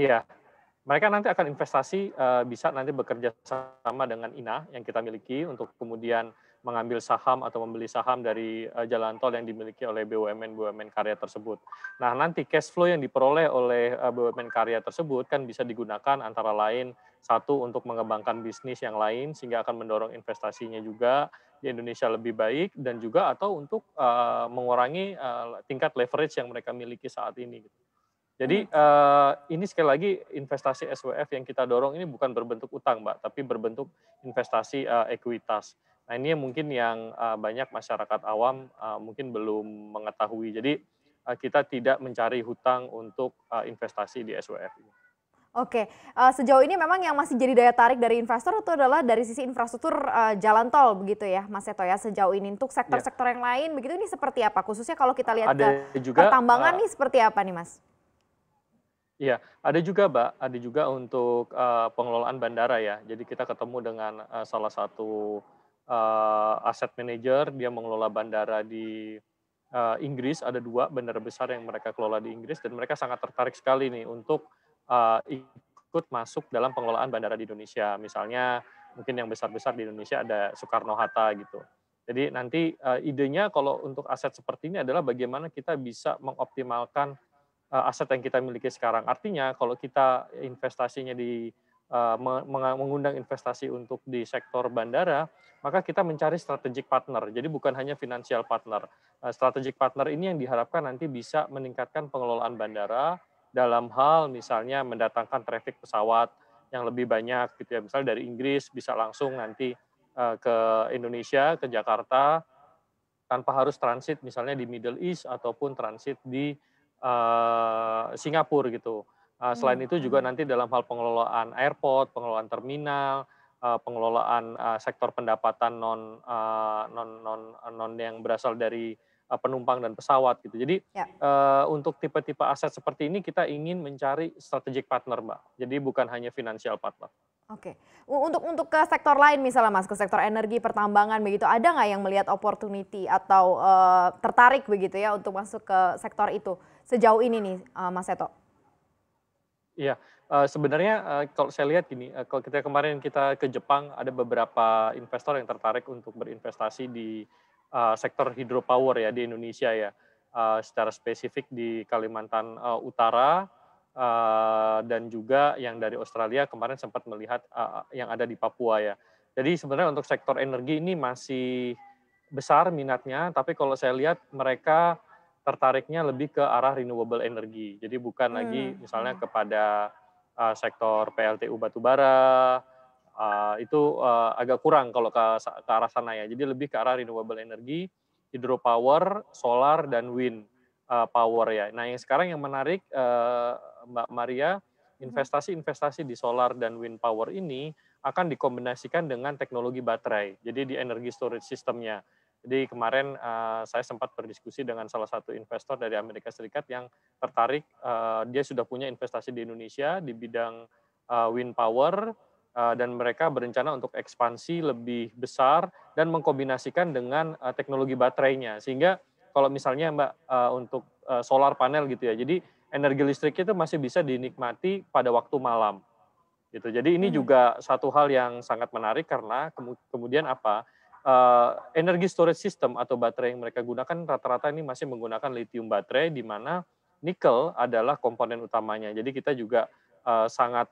Iya, mereka nanti akan investasi eh, bisa nanti bekerja sama dengan INA yang kita miliki untuk kemudian mengambil saham atau membeli saham dari uh, jalan tol yang dimiliki oleh BUMN BUMN karya tersebut. Nah, nanti cash flow yang diperoleh oleh eh, BUMN karya tersebut kan bisa digunakan antara lain satu untuk mengembangkan bisnis yang lain sehingga akan mendorong investasinya juga di Indonesia lebih baik dan juga atau untuk mengurangi tingkat leverage yang mereka miliki saat ini gitu. Jadi uh, ini sekali lagi investasi SWF yang kita dorong ini bukan berbentuk utang, Mbak, tapi berbentuk investasi uh, ekuitas. Nah ini yang mungkin yang uh, banyak masyarakat awam uh, mungkin belum mengetahui. Jadi uh, kita tidak mencari hutang untuk uh, investasi di SWF Oke, uh, sejauh ini memang yang masih jadi daya tarik dari investor itu adalah dari sisi infrastruktur uh, jalan tol begitu ya, Mas Seto ya sejauh ini. Untuk sektor-sektor iya. yang lain begitu ini seperti apa? Khususnya kalau kita lihat Ada ke juga, pertambangan uh, nih seperti apa nih, Mas? Iya, ada juga, Mbak. Ada juga untuk uh, pengelolaan bandara ya. Jadi kita ketemu dengan uh, salah satu uh, eh, aset manager, dia mengelola bandara di uh, Inggris. Ada dua bandara besar yang mereka kelola di Inggris dan mereka sangat tertarik sekali nih untuk uh, ikut masuk dalam pengelolaan bandara di Indonesia. Misalnya mungkin yang besar-besar di Indonesia ada Soekarno Hatta gitu. Jadi nanti uh, idenya kalau untuk aset seperti ini adalah bagaimana kita bisa mengoptimalkan Eh, aset yang kita miliki sekarang. Artinya kalau kita investasinya di eh, mengundang investasi untuk di sektor bandara, maka kita mencari strategic partner. Jadi bukan hanya financial partner. Eh, strategic partner ini yang diharapkan nanti bisa meningkatkan pengelolaan bandara dalam hal misalnya mendatangkan traffic pesawat yang lebih banyak gitu ya. Misalnya dari Inggris bisa langsung nanti ke Indonesia, ke Jakarta tanpa harus transit misalnya di Middle East ataupun transit di uh, Singapura gitu. Uh, selain hmm. itu juga hmm. nanti dalam hal pengelolaan airport, pengelolaan terminal, uh, pengelolaan uh, sektor pendapatan non uh, non non non yang berasal dari uh, penumpang dan pesawat gitu. Jadi ya. uh, untuk tipe-tipe aset seperti ini kita ingin mencari strategic partner, Mbak. Jadi bukan hanya financial partner. Oke, untuk untuk ke sektor lain misalnya mas, ke sektor energi, pertambangan begitu, ada nggak yang melihat opportunity atau uh, tertarik begitu ya untuk masuk ke sektor itu sejauh ini nih uh, mas Seto? Iya, uh, sebenarnya uh, kalau saya lihat gini, uh, kalau kita kemarin kita ke Jepang ada beberapa investor yang tertarik untuk berinvestasi di uh, sektor hydropower ya di Indonesia ya, uh, secara spesifik di Kalimantan uh, Utara Eh, dan juga yang dari Australia kemarin sempat melihat eh, yang ada di Papua ya. Jadi sebenarnya untuk sektor energi ini masih besar minatnya, tapi kalau saya lihat mereka tertariknya lebih ke arah renewable energy. Jadi bukan hmm. lagi misalnya kepada eh, sektor PLTU batubara uh, itu agak kurang kalau ke, ke arah sana ya. Jadi lebih ke arah renewable energy, hydropower, solar dan wind uh, power ya. Nah yang sekarang yang menarik uh, Mbak Maria, hmm. investasi-investasi di solar dan wind power ini akan dikombinasikan dengan teknologi baterai. Jadi di energi storage sistemnya. Jadi kemarin uh, saya sempat berdiskusi dengan salah satu investor dari Amerika Serikat yang tertarik. Uh, dia sudah punya investasi di Indonesia di bidang uh, wind power dan mereka berencana untuk ekspansi lebih besar dan mengkombinasikan dengan teknologi baterainya sehingga kalau misalnya Mbak eh, untuk eh, solar panel gitu ya. Jadi energi listrik itu masih bisa dinikmati pada waktu malam. Gitu. Jadi ini hmm. juga satu hal yang sangat menarik karena kemudian apa? Uh, energi storage system atau baterai yang mereka gunakan rata-rata ini masih menggunakan lithium baterai di mana nikel adalah komponen utamanya. Jadi kita juga uh, sangat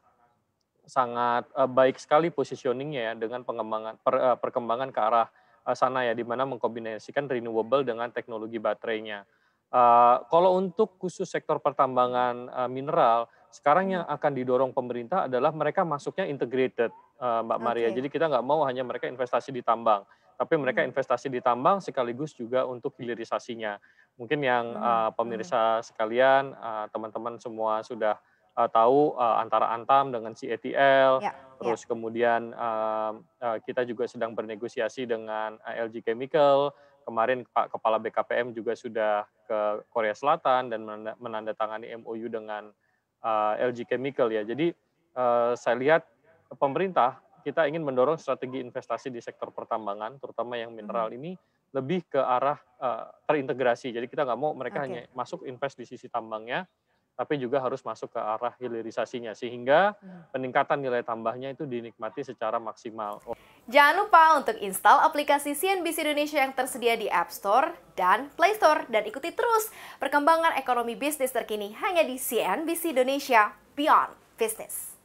sangat uh, baik sekali positioningnya ya dengan pengembangan per, uh, perkembangan ke arah Eh, sana ya, di mana mengkombinasikan renewable dengan teknologi baterainya. Uh, kalau untuk khusus sektor pertambangan uh, mineral, sekarang yang hmm. akan didorong pemerintah adalah mereka masuknya integrated, uh, Mbak okay. Maria. Jadi kita nggak mau hanya mereka investasi di tambang, tapi mereka hmm. investasi di tambang sekaligus juga untuk hilirisasinya. Mungkin yang uh, pemirsa hmm. sekalian, teman-teman uh, semua sudah uh, tahu uh, antara Antam dengan CATL, e ya, terus ya. kemudian uh, uh, kita juga sedang bernegosiasi dengan LG Chemical. Kemarin Pak Kepala BKPM juga sudah ke Korea Selatan dan menandatangani MOU dengan uh, LG Chemical ya. Jadi uh, saya lihat pemerintah kita ingin mendorong strategi investasi di sektor pertambangan, terutama yang mineral hmm. ini lebih ke arah uh, terintegrasi. Jadi kita nggak mau mereka okay. hanya masuk invest di sisi tambangnya, tapi juga harus masuk ke arah hilirisasinya sehingga hmm. peningkatan nilai tambahnya itu dinikmati secara maksimal. Jangan lupa untuk install aplikasi CNBC Indonesia yang tersedia di App Store dan Play Store dan ikuti terus perkembangan ekonomi bisnis terkini hanya di CNBC Indonesia Beyond Business.